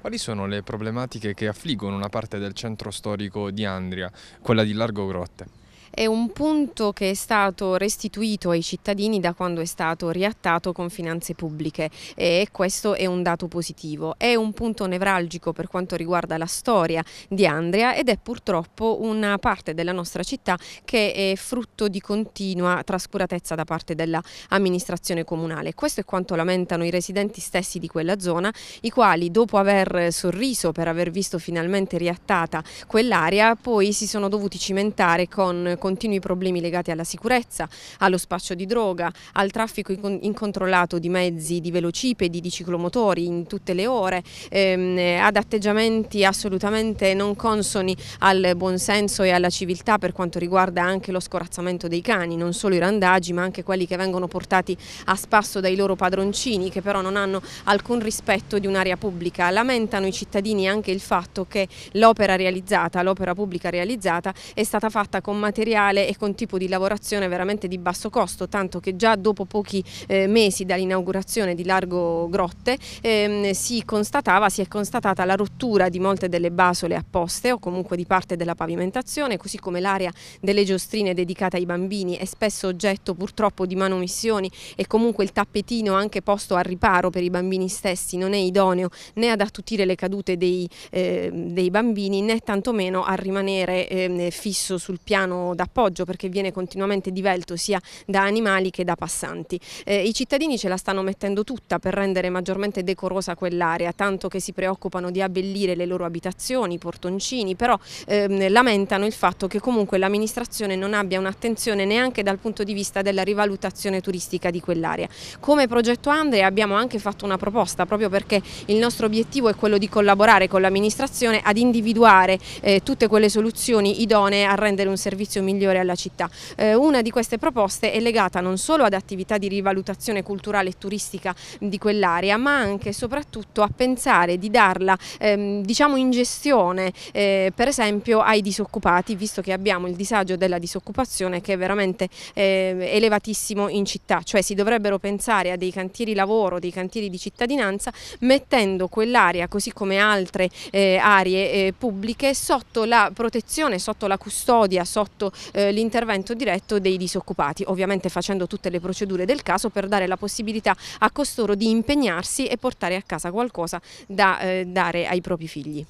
Quali sono le problematiche che affliggono una parte del centro storico di Andria, quella di Largo Grotte? è un punto che è stato restituito ai cittadini da quando è stato riattato con finanze pubbliche e questo è un dato positivo. È un punto nevralgico per quanto riguarda la storia di Andria ed è purtroppo una parte della nostra città che è frutto di continua trascuratezza da parte dell'amministrazione comunale. Questo è quanto lamentano i residenti stessi di quella zona, i quali dopo aver sorriso per aver visto finalmente riattata quell'area poi si sono dovuti cimentare con continui problemi legati alla sicurezza, allo spaccio di droga, al traffico incontrollato di mezzi, di velocipedi, di ciclomotori in tutte le ore, ehm, ad atteggiamenti assolutamente non consoni al buonsenso e alla civiltà per quanto riguarda anche lo scorazzamento dei cani, non solo i randaggi ma anche quelli che vengono portati a spasso dai loro padroncini che però non hanno alcun rispetto di un'area pubblica. Lamentano i cittadini anche il fatto che l'opera realizzata, l'opera pubblica realizzata è stata fatta con materiali materiale e con tipo di lavorazione veramente di basso costo, tanto che già dopo pochi eh, mesi dall'inaugurazione di Largo Grotte ehm, si constatava, si è constatata la rottura di molte delle basole apposte o comunque di parte della pavimentazione, così come l'area delle giostrine dedicata ai bambini è spesso oggetto purtroppo di manomissioni e comunque il tappetino anche posto al riparo per i bambini stessi non è idoneo né ad attutire le cadute dei, eh, dei bambini né tantomeno a rimanere eh, fisso sul piano d'appoggio perché viene continuamente divelto sia da animali che da passanti. Eh, I cittadini ce la stanno mettendo tutta per rendere maggiormente decorosa quell'area, tanto che si preoccupano di abbellire le loro abitazioni, i portoncini, però ehm, lamentano il fatto che comunque l'amministrazione non abbia un'attenzione neanche dal punto di vista della rivalutazione turistica di quell'area. Come progetto Andrea abbiamo anche fatto una proposta proprio perché il nostro obiettivo è quello di collaborare con l'amministrazione ad individuare eh, tutte quelle soluzioni idonee a rendere un servizio migliore migliore alla città. Eh, una di queste proposte è legata non solo ad attività di rivalutazione culturale e turistica di quell'area, ma anche e soprattutto a pensare di darla ehm, diciamo in gestione eh, per esempio ai disoccupati, visto che abbiamo il disagio della disoccupazione che è veramente eh, elevatissimo in città, cioè si dovrebbero pensare a dei cantieri lavoro, dei cantieri di cittadinanza, mettendo quell'area così come altre eh, aree eh, pubbliche sotto la protezione, sotto la custodia, sotto eh, l'intervento diretto dei disoccupati, ovviamente facendo tutte le procedure del caso per dare la possibilità a costoro di impegnarsi e portare a casa qualcosa da eh, dare ai propri figli.